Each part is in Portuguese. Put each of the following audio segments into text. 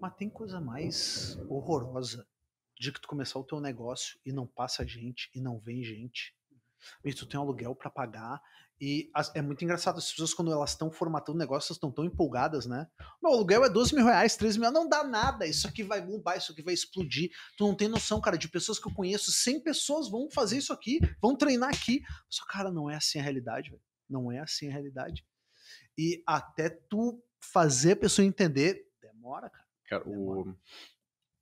Mas tem coisa mais horrorosa de que tu começar o teu negócio e não passa gente e não vem gente. E tu tem um aluguel para pagar. E as, é muito engraçado, as pessoas, quando elas estão formatando negócios, estão tão empolgadas, né? Meu aluguel é 12 mil reais, 13 mil, não dá nada. Isso aqui vai bombar, isso aqui vai explodir. Tu não tem noção, cara, de pessoas que eu conheço, 100 pessoas vão fazer isso aqui, vão treinar aqui. Só, cara, não é assim a realidade, velho. Não é assim a realidade. E até tu fazer a pessoa entender, Cara, é o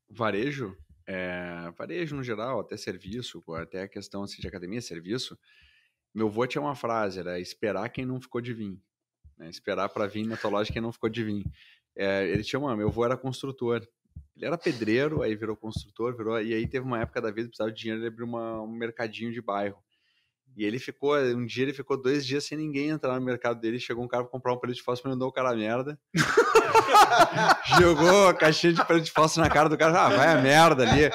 varejo, é, varejo no geral, até serviço, até a questão assim, de academia, serviço. Meu vô tinha uma frase, era esperar quem não ficou de vir Né? Esperar para vir na tua loja quem não ficou de vir É, ele tinha uma, meu avô era construtor. Ele era pedreiro, aí virou construtor, virou. E aí teve uma época da vida que precisava de dinheiro, ele abriu uma, um mercadinho de bairro. E ele ficou, um dia ele ficou dois dias sem ninguém entrar no mercado dele. Chegou um cara pra comprar um palito de fósforo, mandou o cara merda. Jogou a caixinha de palito de fósforo na cara do cara. Ah, vai a merda ali.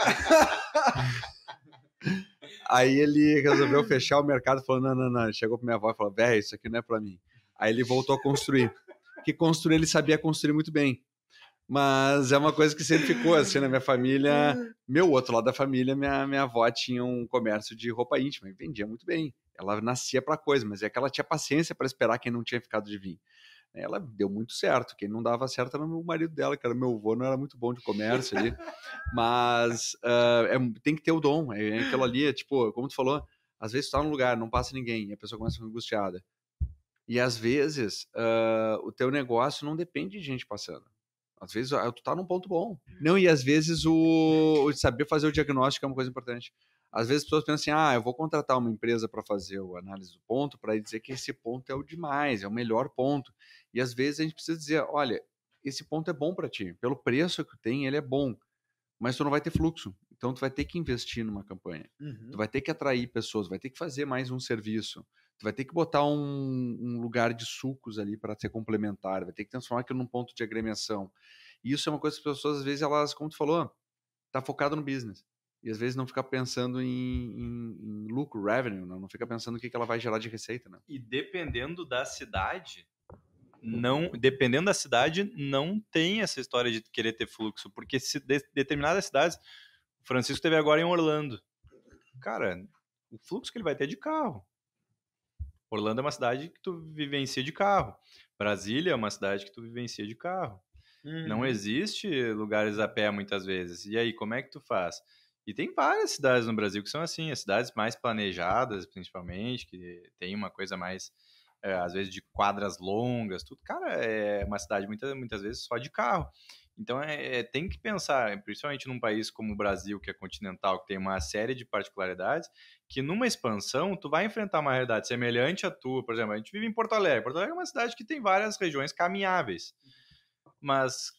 Aí ele resolveu fechar o mercado, falou: não, não, não. Chegou pra minha avó e falou: velho, isso aqui não é pra mim. Aí ele voltou a construir. Que construir ele sabia construir muito bem. Mas é uma coisa que sempre ficou assim na minha família. Meu outro lado da família, minha, minha avó tinha um comércio de roupa íntima e vendia muito bem. Ela nascia para coisa, mas é que ela tinha paciência para esperar quem não tinha ficado de vinho. Né? Ela deu muito certo. Quem não dava certo era o marido dela, que era meu avô, não era muito bom de comércio ali. Mas uh, é, tem que ter o dom. É, é aquilo ali, é, tipo, como tu falou, às vezes tu tá num lugar, não passa ninguém, e a pessoa começa a ficar angustiada. E às vezes uh, o teu negócio não depende de gente passando. Às vezes ah, tu tá num ponto bom. Não, e às vezes o, o saber fazer o diagnóstico é uma coisa importante. Às vezes as pessoas pensam assim: ah, eu vou contratar uma empresa para fazer o análise do ponto, para dizer que esse ponto é o demais, é o melhor ponto. E às vezes a gente precisa dizer: olha, esse ponto é bom para ti, pelo preço que tem, ele é bom, mas tu não vai ter fluxo. Então, tu vai ter que investir numa campanha. Uhum. Tu vai ter que atrair pessoas, vai ter que fazer mais um serviço. Tu vai ter que botar um, um lugar de sucos ali para ser complementar, vai ter que transformar aquilo num ponto de agremiação. E isso é uma coisa que as pessoas, às vezes, elas, como tu falou, tá focado no business. E às vezes não fica pensando em, em, em lucro, revenue, não, não fica pensando o que, que ela vai gerar de receita. Né? E dependendo da cidade, hum. não dependendo da cidade, não tem essa história de querer ter fluxo, porque se de, determinadas cidades o Francisco teve agora em Orlando. Cara, o fluxo que ele vai ter é de carro. Orlando é uma cidade que tu vivencia de carro. Brasília é uma cidade que tu vivencia de carro. Uhum. Não existe lugares a pé muitas vezes. E aí, como é que tu faz? E tem várias cidades no Brasil que são assim, as cidades mais planejadas, principalmente, que tem uma coisa mais é, às vezes de quadras longas, tudo. Cara, é uma cidade muitas, muitas vezes só de carro. Então é, é, tem que pensar, principalmente num país como o Brasil, que é continental, que tem uma série de particularidades, que numa expansão tu vai enfrentar uma realidade semelhante à tua. Por exemplo, a gente vive em Porto Alegre. Porto Alegre é uma cidade que tem várias regiões caminháveis. Mas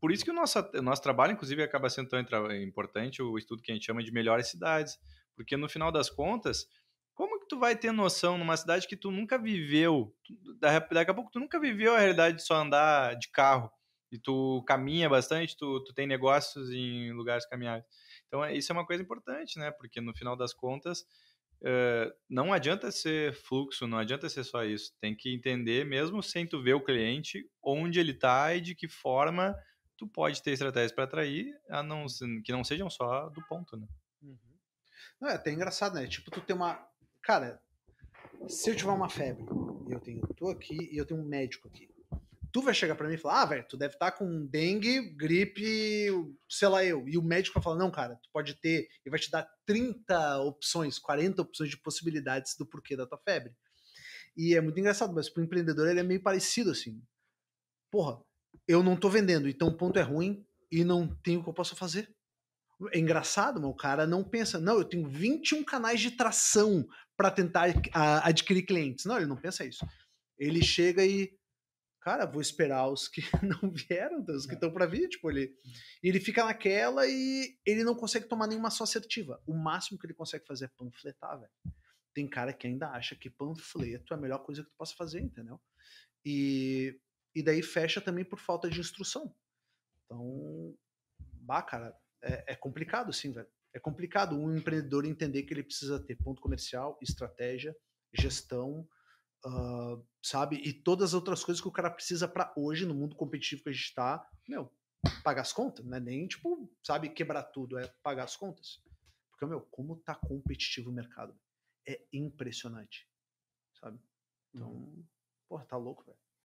por isso que o nosso, o nosso trabalho, inclusive, acaba sendo tão importante o estudo que a gente chama de melhores cidades. Porque no final das contas, tu vai ter noção numa cidade que tu nunca viveu? Daqui a pouco tu nunca viveu a realidade de só andar de carro. E tu caminha bastante, tu, tu tem negócios em lugares caminháveis. Então, é, isso é uma coisa importante, né? Porque no final das contas, Uh, não adianta ser fluxo, não adianta ser só isso. Tem que entender, mesmo sem tu ver o cliente, onde ele está e de que forma tu pode ter estratégias para atrair, a não, que não sejam só do ponto, né? Uhum. Não, é até engraçado, né? Tipo, tu tem uma cara, se eu tiver uma febre, eu tenho, tô aqui e eu tenho um médico aqui. Tu vai chegar para mim e falar, ah, velho, tu deve estar tá com dengue, gripe, sei lá eu. E o médico vai falar, não, cara, tu pode ter, e vai te dar 30 opções, 40 opções de possibilidades do porquê da tua febre. E é muito engraçado, mas pro empreendedor ele é meio parecido assim. Porra, eu não tô vendendo, então o ponto é ruim e não tenho o que eu posso fazer. É engraçado, mas o cara não pensa, não, eu tenho 21 canais de tração para tentar adquirir clientes. Não, ele não pensa isso. Ele chega e cara, vou esperar os que não vieram, os que estão é. para vir, tipo, ele, ele fica naquela e ele não consegue tomar nenhuma só assertiva. O máximo que ele consegue fazer é panfletar, velho. Tem cara que ainda acha que panfleto é a melhor coisa que tu possa fazer, entendeu? E, e daí fecha também por falta de instrução. Então, bah, cara, é, é complicado, sim, velho é complicado um empreendedor entender que ele precisa ter ponto comercial, estratégia, gestão, uh, sabe? E todas as outras coisas que o cara precisa para hoje, no mundo competitivo que a gente está, meu, pagar as contas, né? Nem, tipo, sabe, quebrar tudo, é pagar as contas. Porque, meu, como tá competitivo o mercado? É impressionante, sabe? Então, uhum. porra, tá louco, velho.